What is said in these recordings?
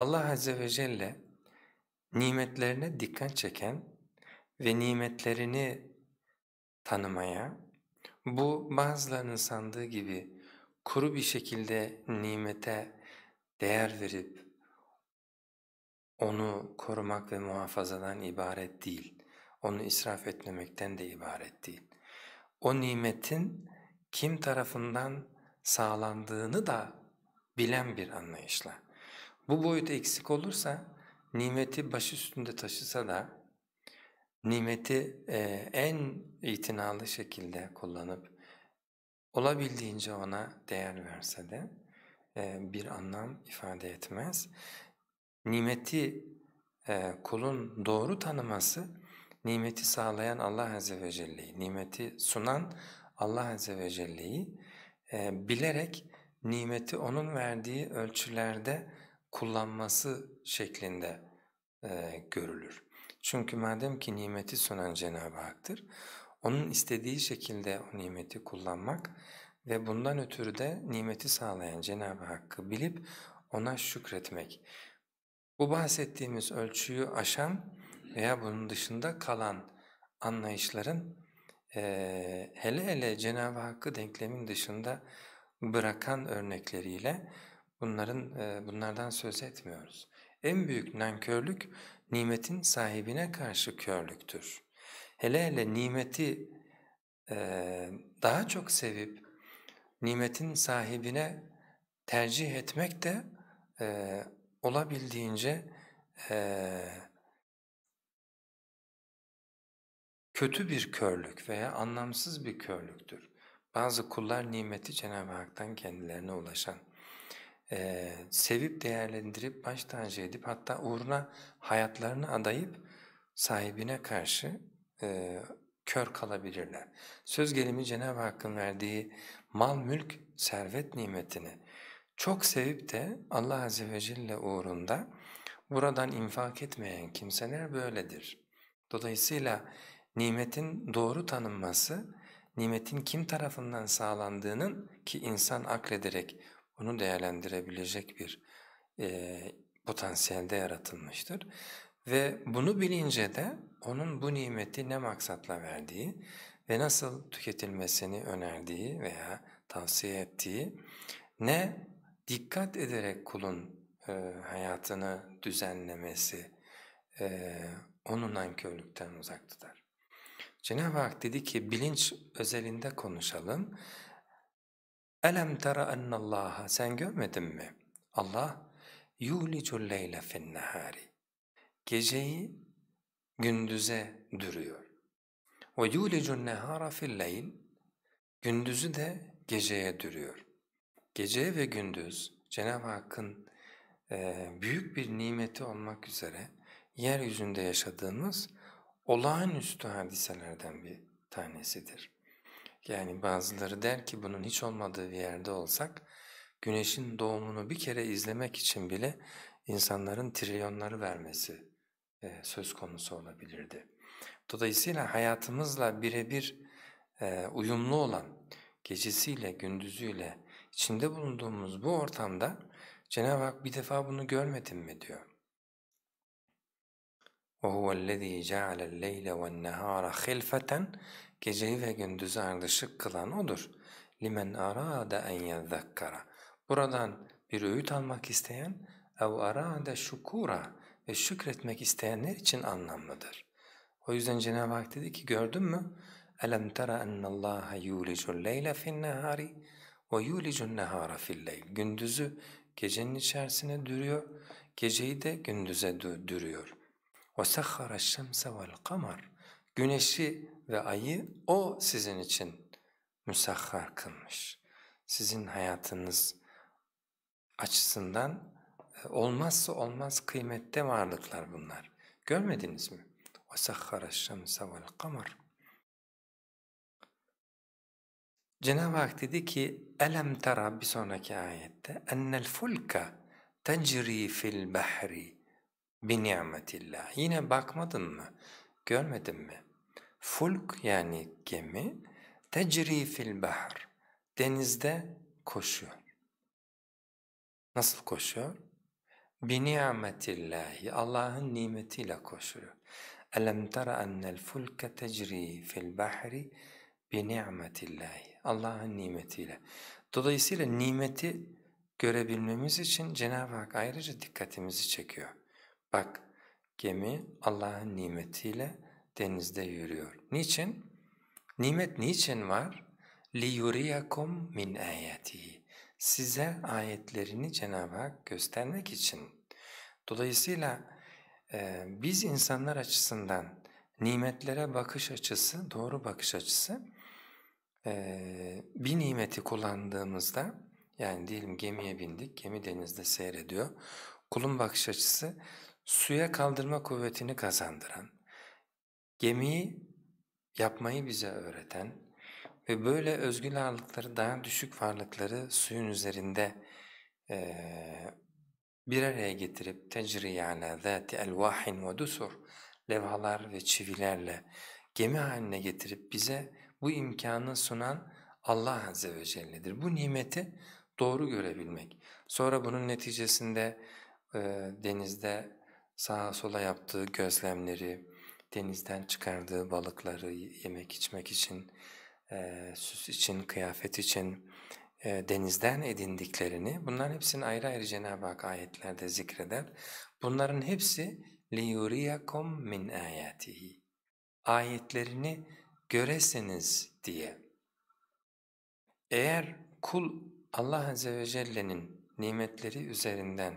Allah Azze ve Celle nimetlerine dikkat çeken ve nimetlerini tanımaya, bu bazılarının sandığı gibi kuru bir şekilde nimete değer verip onu korumak ve muhafazadan ibaret değil, onu israf etmemekten de ibaret değil. O nimetin kim tarafından sağlandığını da bilen bir anlayışla. Bu boyut eksik olursa nimeti baş üstünde taşısa da nimeti e, en itinalı şekilde kullanıp olabildiğince ona değer verse de e, bir anlam ifade etmez. Nimeti e, kulun doğru tanıması, nimeti sağlayan Allah Azze ve Celle'yi, nimeti sunan Allah Azze ve Celle'yi e, bilerek nimeti O'nun verdiği ölçülerde kullanması şeklinde e, görülür. Çünkü madem ki nimeti sunan Cenab-ı Hak'tır, onun istediği şekilde o nimeti kullanmak ve bundan ötürü de nimeti sağlayan Cenab-ı Hakk'ı bilip ona şükretmek. Bu bahsettiğimiz ölçüyü aşan veya bunun dışında kalan anlayışların e, hele hele Cenab-ı Hakk'ı denklemin dışında bırakan örnekleriyle Bunların e, bunlardan söz etmiyoruz. En büyük nankörlük nimetin sahibine karşı körlüktür. Hele hele nimeti e, daha çok sevip nimetin sahibine tercih etmek de e, olabildiğince kötü bir körlük veya anlamsız bir körlüktür. Bazı kullar nimeti Cenab-ı Hak'tan kendilerine ulaşan e, sevip değerlendirip baş tacı şey edip hatta uğruna hayatlarını adayıp sahibine karşı e, kör kalabilirler. Söz gelimi Cenab-ı Hakk'ın verdiği mal mülk servet nimetini çok sevip de Allah Azze ve Celle uğrunda buradan infak etmeyen kimseler böyledir. Dolayısıyla nimetin doğru tanınması, nimetin kim tarafından sağlandığının ki insan aklederek onu değerlendirebilecek bir e, potansiyelde yaratılmıştır. Ve bunu bilince de onun bu nimeti ne maksatla verdiği ve nasıl tüketilmesini önerdiği veya tavsiye ettiği ne dikkat ederek kulun e, hayatını düzenlemesi e, onu nankörlükten uzak Cenab-ı Hak dedi ki bilinç özelinde konuşalım Elem tera ennallaha sen görmedin mi? Allah yulicul leyle fin nehari. Geceyi gündüze duruyor. Ve yulicun nehara fil leyl. Gündüzü de geceye duruyor. Gece ve gündüz Cenab-ı Hakk'ın e, büyük bir nimeti olmak üzere yeryüzünde yaşadığımız olağanüstü hadiselerden bir tanesidir. Yani bazıları der ki bunun hiç olmadığı bir yerde olsak güneşin doğumunu bir kere izlemek için bile insanların trilyonları vermesi e, söz konusu olabilirdi. Dolayısıyla hayatımızla birebir e, uyumlu olan gecesiyle gündüzüyle içinde bulunduğumuz bu ortamda Cenab-ı Hak bir defa bunu görmedin mi diyor. وَهُوَ الَّذ۪ي جَعَلَ اللَّيْلَ وَالنَّهَارَ خِلْفَةً Geceyi ve gündüzü ardışık kılan O'dur. لِمَنْ أَرَادَ اَنْ يَذَّكَّرَ Buradan bir öğüt almak isteyen اَوْ arada şukura ve şükretmek isteyenler için anlamlıdır. O yüzden Cenab-ı Hak dedi ki gördün mü? أَلَمْ تَرَ اَنَّ اللّٰهَ يُولِجُ اللَّيْلَ فِي النَّهَارِ وَيُولِجُ النَّهَارَ فِي اللَّيْلِ Gündüzü gecenin içerisine dürüyor, geceyi de gündüze dürüyor. وَسَخَّرَ الشَّمْسَ وَالْقَمَرِ Güneşi ve ayı O sizin için müsahhar kılmış. Sizin hayatınız açısından e, olmazsa olmaz kıymette varlıklar bunlar. Görmediniz mi? وَسَخَّرَ الشَّمْسَ وَالْقَمَرِ Cenab-ı Hak dedi ki elem tara bir sonraki ayette ennel fulka tecri fil bahri بِنِعْمَةِ Yine bakmadın mı? Görmedin mi? Fulk yani gemi tecri fil bahr denizde koşuyor. Nasıl koşuyor? بِنِعْمَةِ Allah'ın nimetiyle koşuyor. أَلَمْ تَرَ أَنَّ tecri fil فِي الْبَحْرِ بِنِعْمَةِ Allah'ın nimetiyle. Dolayısıyla nimeti görebilmemiz için Cenab-ı Hak ayrıca dikkatimizi çekiyor. Bak gemi Allah'ın nimetiyle denizde yürüyor. Niçin? Nimet niçin var? لِيُرِيَكُمْ min آيَاتِهِ Size ayetlerini Cenab-ı Hak göstermek için. Dolayısıyla e, biz insanlar açısından nimetlere bakış açısı, doğru bakış açısı e, bir nimeti kullandığımızda yani diyelim gemiye bindik, gemi denizde seyrediyor. Kulun bakış açısı suya kaldırma kuvvetini kazandıran, gemiyi yapmayı bize öğreten ve böyle özgül ağırlıkları daha düşük varlıkları suyun üzerinde e, bir araya getirip tecri ala zâti elvâhin ve dusur levhalar ve çivilerle gemi haline getirip bize bu imkanı sunan Allah Azze ve Celle'dir. Bu nimeti doğru görebilmek. Sonra bunun neticesinde e, denizde sağa sola yaptığı gözlemleri, denizden çıkardığı balıkları yemek içmek için, e, süs için, kıyafet için, e, denizden edindiklerini bunların hepsini ayrı ayrı Cenab-ı Hak ayetlerde zikreder. Bunların hepsi liyuriyakum min ayatihi. Ayetlerini göreseniz diye. Eğer kul Allah Azze ve Celle'nin nimetleri üzerinden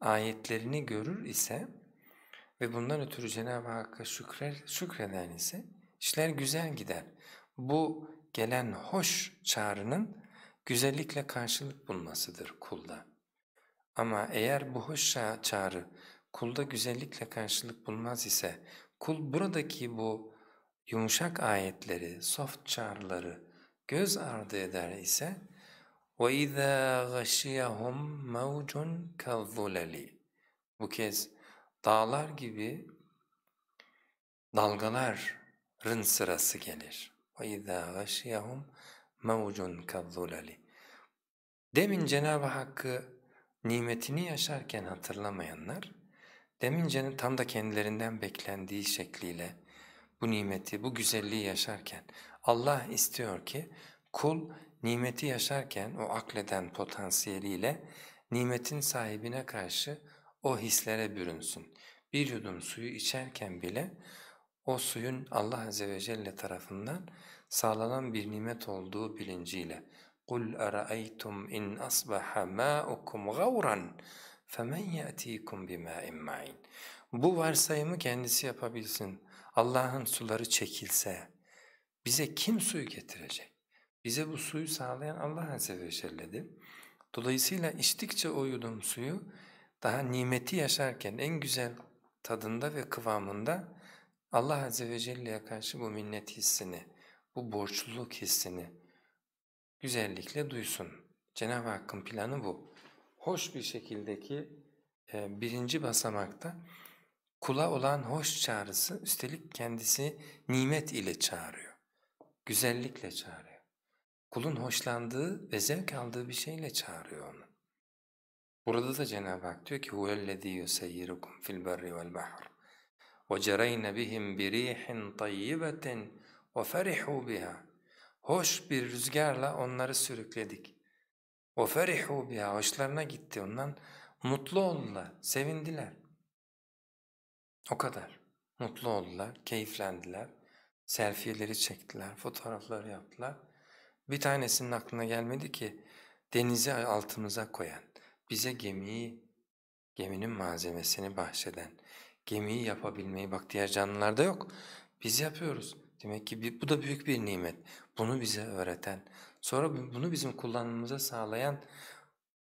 ayetlerini görür ise ve bundan ötürü Cenab-ı Hakk'a şükrer, şükreden ise işler güzel gider. Bu gelen hoş çağrının güzellikle karşılık bulmasıdır kulda. Ama eğer bu hoş çağrı kulda güzellikle karşılık bulmaz ise kul buradaki bu yumuşak ayetleri, soft çağrıları göz ardı eder ise وَاِذَا غَشِيَهُمْ مَوْجٌ كَالظُّلَلِ Bu kez dağlar gibi dalgaların sırası gelir. وَاِذَا غَشِيَهُمْ مَوْجٌ كَالظُّلَلِ Demin Cenab-ı Hakk'ı nimetini yaşarken hatırlamayanlar, demin Cenab tam da kendilerinden beklendiği şekliyle bu nimeti, bu güzelliği yaşarken Allah istiyor ki kul nimeti yaşarken o akleden potansiyeliyle nimetin sahibine karşı o hislere bürünsün. Bir yudum suyu içerken bile o suyun Allah Azze ve Celle tarafından sağlanan bir nimet olduğu bilinciyle قُلْ أَرَأَيْتُمْ اِنْ أَصْبَحَ مَاءُكُمْ غَوْرًا فَمَنْ يَأْتِيكُمْ بِمَاءٍ مَعِينٍ Bu varsayımı kendisi yapabilsin. Allah'ın suları çekilse bize kim suyu getirecek? Bize bu suyu sağlayan Allah Azze ve Celle'dir. Dolayısıyla içtikçe o yudum suyu daha nimeti yaşarken en güzel tadında ve kıvamında Allah Azze ve Celle'ye karşı bu minnet hissini, bu borçluluk hissini güzellikle duysun. Cenab-ı Hakk'ın planı bu. Hoş bir şekildeki e, birinci basamakta kula olan hoş çağrısı üstelik kendisi nimet ile çağırıyor, güzellikle çağırıyor. Kulun hoşlandığı ve zevk aldığı bir şeyle çağırıyor onu. Burada da Cenab-ı Hak diyor ki huvellezî yuseyyirukum fil berri vel bahr ve cereyne bihim bi rihin tayyibetin ve ferihû biha Hoş bir rüzgarla onları sürükledik. O ferihû biha hoşlarına gitti ondan mutlu oldular, sevindiler. O kadar. Mutlu oldular, keyiflendiler, selfie'leri çektiler, fotoğrafları yaptılar. Bir tanesinin aklına gelmedi ki denizi altımıza koyan, bize gemiyi, geminin malzemesini bahşeden, gemiyi yapabilmeyi bak diğer canlılarda yok. Biz yapıyoruz. Demek ki bu da büyük bir nimet. Bunu bize öğreten, sonra bunu bizim kullanmamıza sağlayan,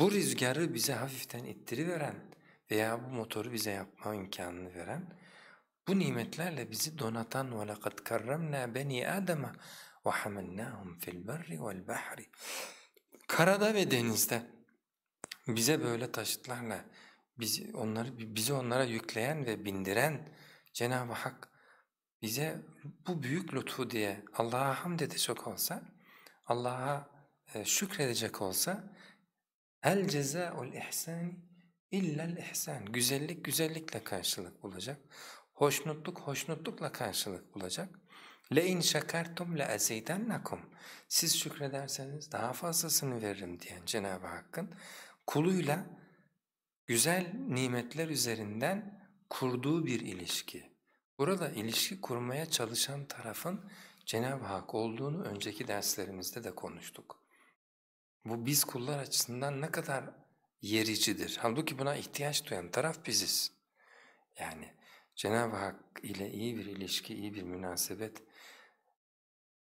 bu rüzgarı bize hafiften ittiriveren veya bu motoru bize yapma imkanını veren, bu nimetlerle bizi donatan وَلَقَدْ كَرَّمْنَا بَنِي آدَمَ وَحَمَلْنَاهُمْ فِي الْبَرِّ وَالْبَحْرِ Karada ve denizde bize böyle taşıtlarla, bizi, onları, bizi onlara yükleyen ve bindiren Cenab-ı Hak bize bu büyük lütfu diye Allah'a hamd edecek olsa, Allah'a e, şükredecek olsa el cezaul ihsan illel ihsan. Güzellik güzellikle karşılık bulacak. Hoşnutluk hoşnutlukla karşılık bulacak. Le in şekertum le azidennakum. Siz şükrederseniz daha fazlasını veririm diyen Cenab-ı Hakk'ın kuluyla güzel nimetler üzerinden kurduğu bir ilişki. Burada ilişki kurmaya çalışan tarafın Cenab-ı Hak olduğunu önceki derslerimizde de konuştuk. Bu biz kullar açısından ne kadar yericidir. Halbuki buna ihtiyaç duyan taraf biziz. Yani Cenab-ı Hak ile iyi bir ilişki, iyi bir münasebet,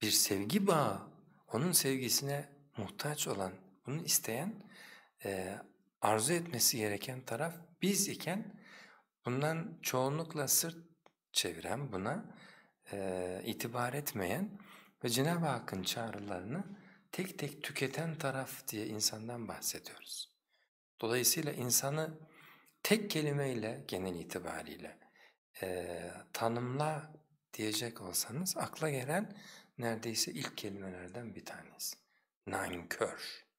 bir sevgi bağı, onun sevgisine muhtaç olan, bunu isteyen e, arzu etmesi gereken taraf biz iken bundan çoğunlukla sırt çeviren, buna e, itibar etmeyen ve Cenab-ı Hakk'ın çağrılarını tek tek tüketen taraf diye insandan bahsediyoruz. Dolayısıyla insanı tek kelimeyle genel itibariyle e, tanımla diyecek olsanız akla gelen neredeyse ilk kelimelerden bir tanesi. Nankör.